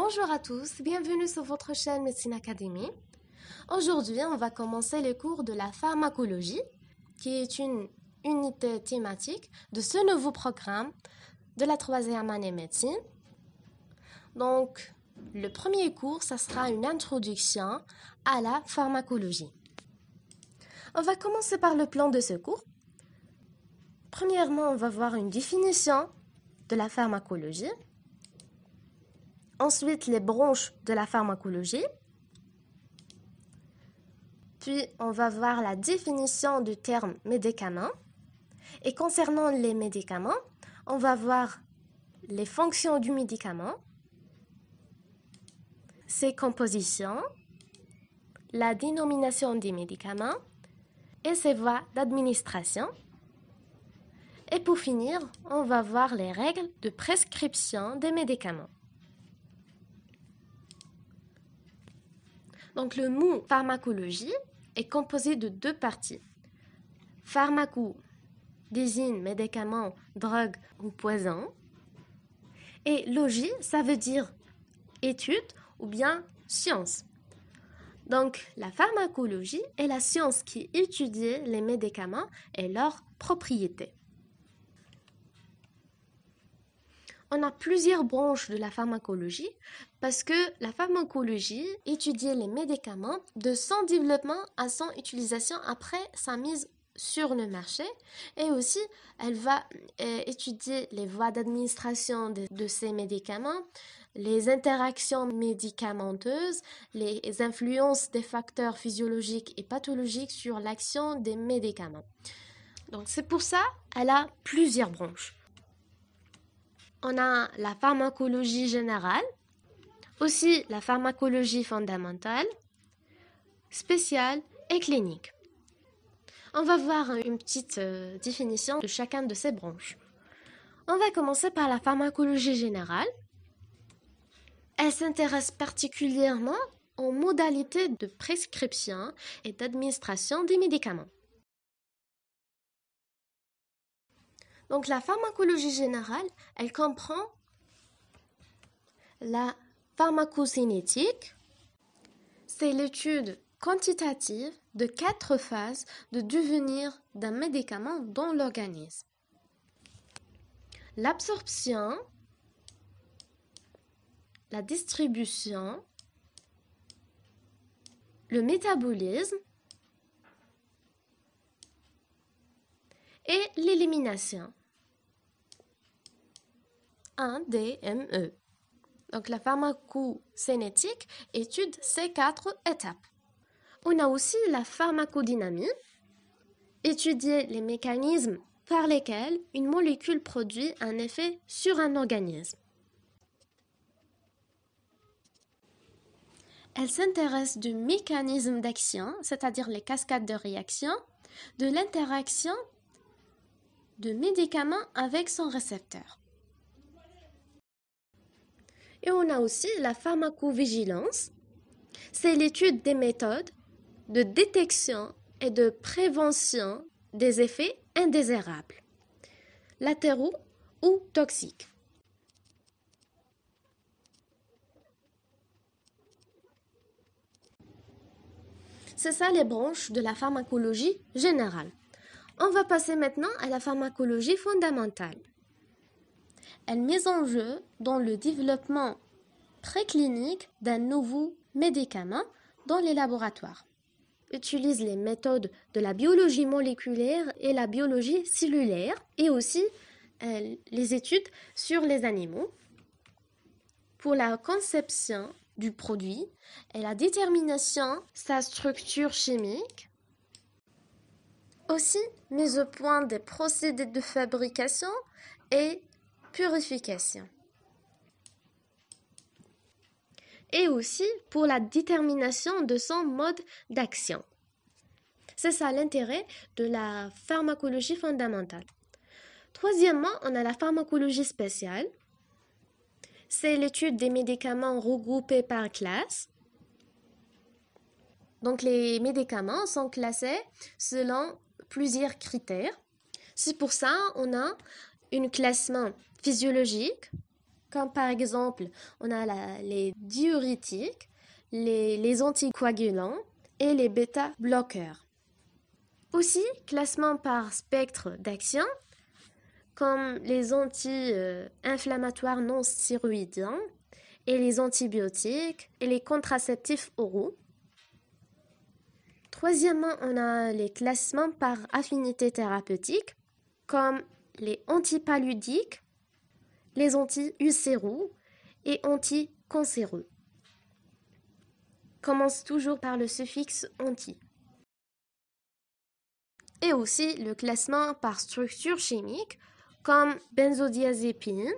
Bonjour à tous, bienvenue sur votre chaîne Médecine Académie. Aujourd'hui, on va commencer les cours de la pharmacologie, qui est une unité thématique de ce nouveau programme de la troisième année médecine. Donc, le premier cours, ça sera une introduction à la pharmacologie. On va commencer par le plan de ce cours. Premièrement, on va voir une définition de la pharmacologie. Ensuite, les branches de la pharmacologie. Puis, on va voir la définition du terme médicament. Et concernant les médicaments, on va voir les fonctions du médicament, ses compositions, la dénomination des médicaments et ses voies d'administration. Et pour finir, on va voir les règles de prescription des médicaments. Donc le mot pharmacologie est composé de deux parties. Pharmaco désigne médicaments, drogues ou poison. Et logie, ça veut dire étude ou bien science. Donc, la pharmacologie est la science qui étudie les médicaments et leurs propriétés. on a plusieurs branches de la pharmacologie parce que la pharmacologie étudie les médicaments de son développement à son utilisation après sa mise sur le marché et aussi elle va euh, étudier les voies d'administration de, de, ces médicaments, les interactions médicamenteuses, les influences des facteurs physiologiques et pathologiques sur l'action des médicaments. Donc c'est pour ça elle a plusieurs branches on a la pharmacologie générale, aussi la pharmacologie fondamentale, spéciale et clinique. On va voir une petite euh, définition de chacun de ces branches. On va commencer par la pharmacologie générale. Elle s'intéresse particulièrement aux modalités de prescription et d'administration des médicaments. Donc la pharmacologie générale, elle comprend la pharmacocinétique. C'est l'étude quantitative de quatre phases de devenir d'un médicament dans l'organisme. L'absorption, la distribution, le métabolisme et l'élimination. 1DME. Donc la pharmacocinétique étude ces quatre étapes. On a aussi la pharmacodynamie, étudier les mécanismes par lesquels une molécule produit un effet sur un organisme. Elle s'intéresse du mécanisme d'action, c'est-à-dire les cascades de réaction, de l'interaction de médicaments avec son récepteur. Et on a aussi la pharmacovigilance. C'est l'étude des méthodes de détection et de prévention des effets indésirables, latéraux ou toxiques. C'est ça les branches de la pharmacologie générale. On va passer maintenant à la pharmacologie fondamentale. Elle met en jeu dans le développement préclinique d'un nouveau médicament dans les laboratoires. Utilise les méthodes de la biologie moléculaire et la biologie cellulaire et aussi euh, les études sur les animaux. Pour la conception du produit et la détermination sa structure chimique, aussi, mise au point des procédés de fabrication et purification. Et aussi pour la détermination de son mode d'action. C'est ça l'intérêt de la pharmacologie fondamentale. Troisièmement, on a la pharmacologie spéciale. C'est l'étude des médicaments regroupés par classe. Donc les médicaments sont classés selon plusieurs critères. C'est pour ça on a un classement physiologique, comme par exemple on a les diurétiques, les, les anticoagulants et les bêta-bloqueurs. Aussi, classement par spectre d'action, comme les anti-inflammatoires non stéroïdiens et les antibiotiques et les contraceptifs oraux. Troisièmement, on a les classements par affinité thérapeutique, comme les antipaludiques, les anti-ulcéraux et anti-cancéreux. Commence toujours par le suffixe anti. Et aussi le classement par structure chimique, comme benzodiazépines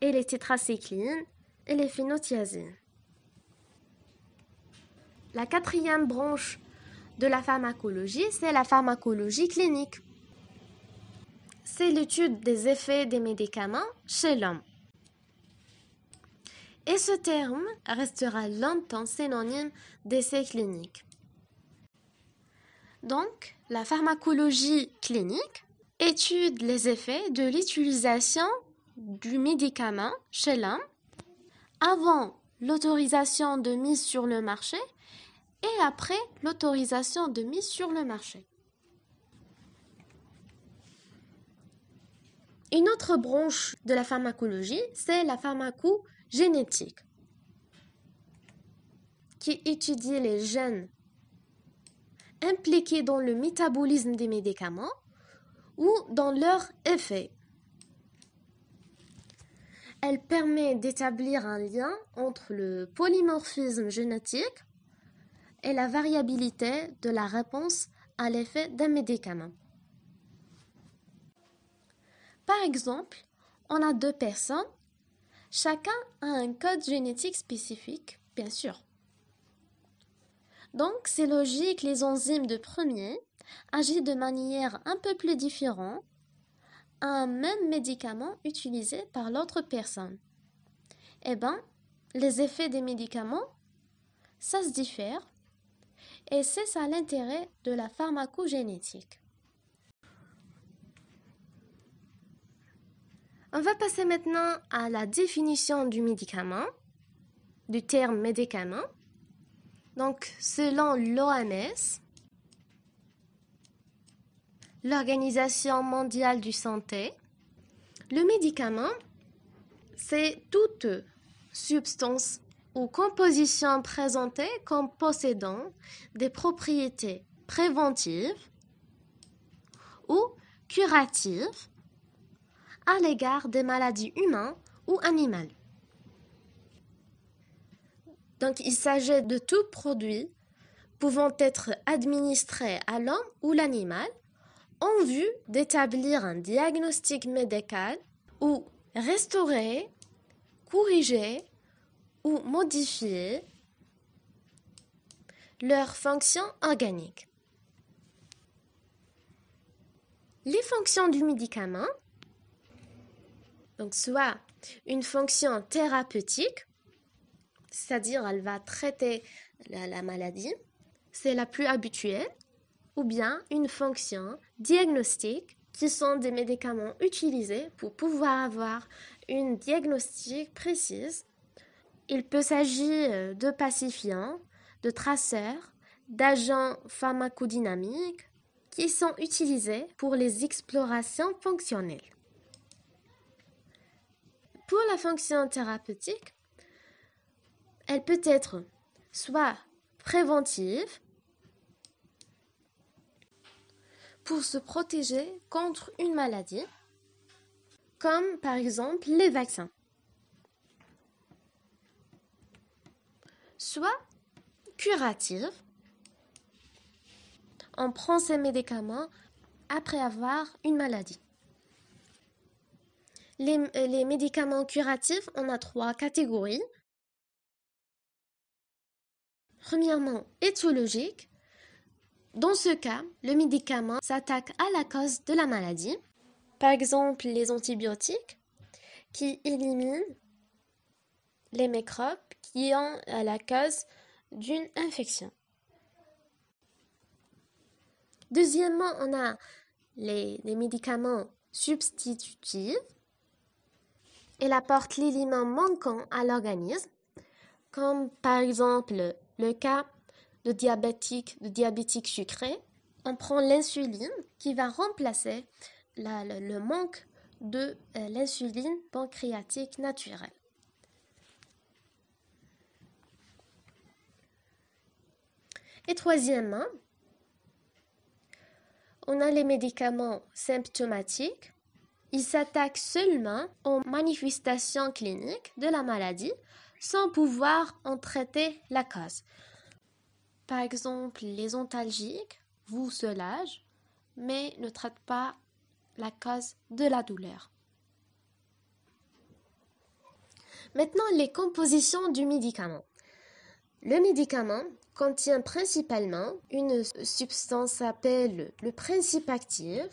et les tétracyclines et les phénothiazines. La quatrième branche de la pharmacologie, c'est la pharmacologie clinique. C'est l'étude des effets des médicaments chez l'homme. Et ce terme restera longtemps synonyme d'essai clinique. Donc, la pharmacologie clinique étude les effets de l'utilisation du médicament chez l'homme avant l'autorisation de mise sur le marché et après l'autorisation de mise sur le marché. Une autre branche de la pharmacologie, c'est la pharmacogénétique, qui étudie les gènes impliqués dans le métabolisme des médicaments ou dans leurs effets. Elle permet d'établir un lien entre le polymorphisme génétique et la variabilité de la réponse à l'effet d'un médicament. Par exemple, on a deux personnes. Chacun a un code génétique spécifique, bien sûr. Donc, c'est logique, les enzymes de premier agissent de manière un peu plus différente à un même médicament utilisé par l'autre personne. Eh bien, les effets des médicaments, ça se diffère et c'est ça l'intérêt de la pharmacogénétique. On va passer maintenant à la définition du médicament, du terme médicament. Donc, selon l'OMS, l'Organisation mondiale du santé, le médicament, c'est toute substance ou composition présentée comme possédant des propriétés préventives ou curatives à l'égard des maladies humaines ou animales. Donc il s'agit de tout produit pouvant être administré à l'homme ou l'animal en vue d'établir un diagnostic médical ou restaurer, corriger ou modifier leurs fonctions organiques. Les fonctions du médicament, donc soit une fonction thérapeutique, c'est-à-dire elle va traiter la, maladie, c'est la plus habituelle, ou bien une fonction diagnostique, qui sont des médicaments utilisés pour pouvoir avoir une diagnostic précise il peut s'agir euh, de pacifiants, de traceurs, d'agents pharmacodynamiques qui sont utilisés pour les explorations fonctionnelles. Pour la fonction thérapeutique, elle peut être soit préventive, pour se protéger contre une maladie, comme par exemple les vaccins. soit curative. On prend ces médicaments après avoir une maladie. Les, euh, les médicaments curatifs, on a trois catégories. Premièrement, étiologique. Dans ce cas, le médicament s'attaque à la cause de la maladie. Par exemple, les antibiotiques qui éliminent les microbes qui ont la cause d'une infection. Deuxièmement, on a les, médicaments substitutifs. Ils apportent l'élément manquant à l'organisme, comme par exemple le cas de diabétique, de diabétique sucré. On prend l'insuline qui va remplacer le, manque de euh, l'insuline pancréatique naturelle. Et troisièmement, hein, on a les médicaments symptomatiques. Ils s'attaquent seulement aux manifestations cliniques de la maladie sans pouvoir en traiter la cause. Par exemple, les ontalgiques vous soulagent, mais ne traitent pas la cause de la douleur. Maintenant, les compositions du médicament. Le médicament contient principalement une substance appelée le principe actif.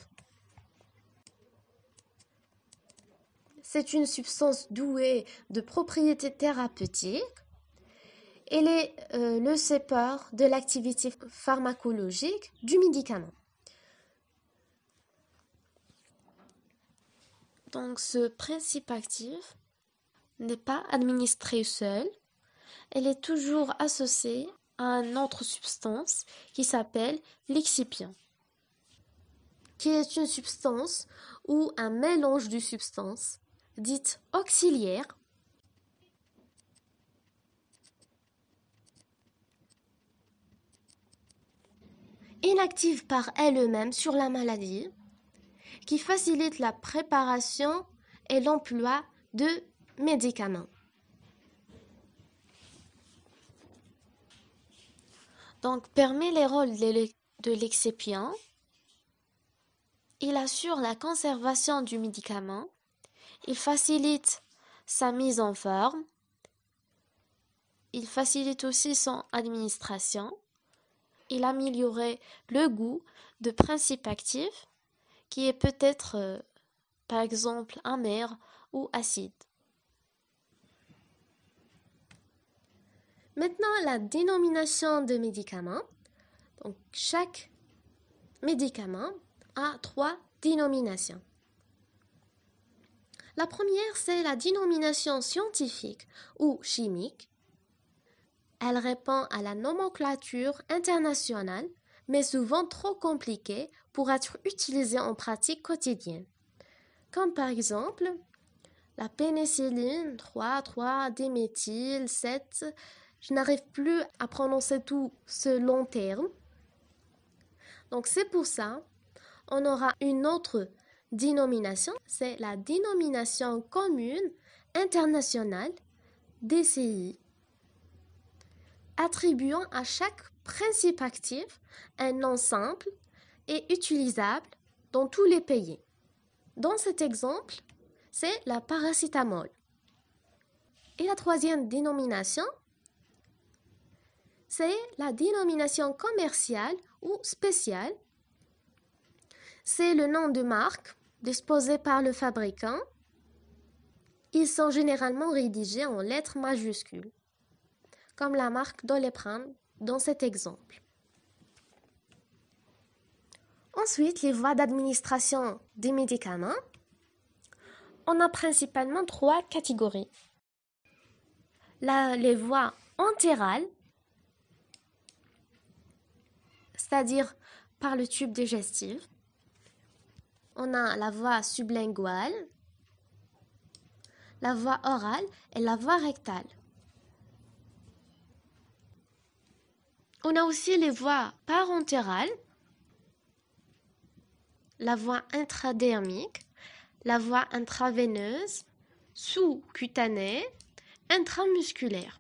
C'est une substance douée de propriétés thérapeutiques. Elle est euh, le sépare de l'activité pharmacologique du médicament. Donc ce principe actif n'est pas administré seul, elle est toujours associée à une autre substance qui s'appelle l'excipient, qui est une substance ou un mélange de substances dites auxiliaires inactive par elle-même sur la maladie, qui facilite la préparation et l'emploi de médicaments. Donc, permet les rôles de l'excipient. Il assure la conservation du médicament. Il facilite sa mise en forme. Il facilite aussi son administration. Il améliorait le goût de principe actif qui est peut-être, euh, par exemple, amer ou acide. Maintenant, la dénomination de médicaments. Donc, chaque médicament a trois dénominations. La première, c'est la dénomination scientifique ou chimique. Elle répond à la nomenclature internationale, mais souvent trop compliquée pour être utilisée en pratique quotidienne. Comme par exemple, la pénicilline 3, 3, diméthyl 7 je n'arrive plus à prononcer tout ce long terme. Donc c'est pour ça, on aura une autre dénomination, c'est la dénomination commune internationale DCI, attribuant à chaque principe actif un nom simple et utilisable dans tous les pays. Dans cet exemple, c'est la paracétamol. Et la troisième dénomination, c'est la dénomination commerciale ou spéciale. C'est le nom de marque disposé par le fabricant. Ils sont généralement rédigés en lettres majuscules, comme la marque Doliprane dans cet exemple. Ensuite, les voies d'administration des médicaments. On a principalement trois catégories. les voies entérales, c'est-à-dire par le tube digestif. On a la voie sublinguale, la voie orale et la voie rectale. On a aussi les voies parentérales, la voie intradermique, la voie intraveineuse, sous-cutanée, intramusculaire.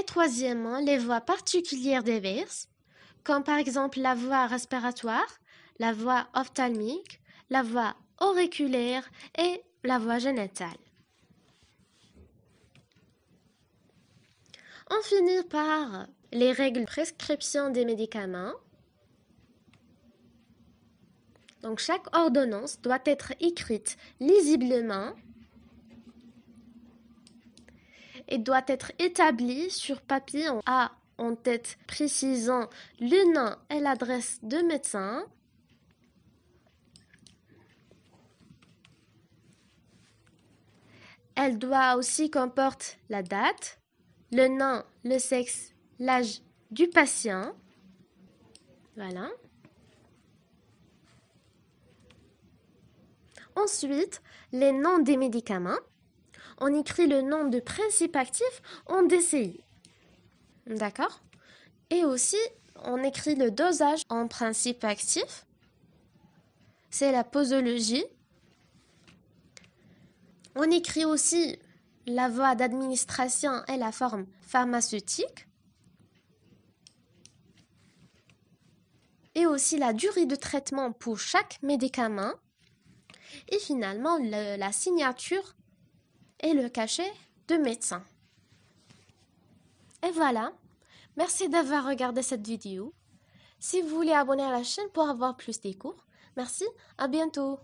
Et troisièmement, les voies particulières des verses comme par exemple la voie respiratoire, la voie ophtalmique, la voie auriculaire et la voie génitale. On finit par les règles de prescription des médicaments. Donc chaque ordonnance doit être écrite lisiblement et doit être établie sur papier en A en tête précisant le nom et l'adresse de médecin. Elle doit aussi comporter la date, le nom, le sexe, l'âge du patient. Voilà. Ensuite, les noms des médicaments on écrit le nom de principe actif en DCI. D'accord Et aussi, on écrit le dosage en principe actif. C'est la posologie. On écrit aussi la voie d'administration et la forme pharmaceutique. Et aussi la durée de traitement pour chaque médicament. Et finalement, la signature et le cachet de médecin. Et voilà, merci d'avoir regardé cette vidéo. Si vous voulez abonner à la chaîne pour avoir plus des cours, merci, à bientôt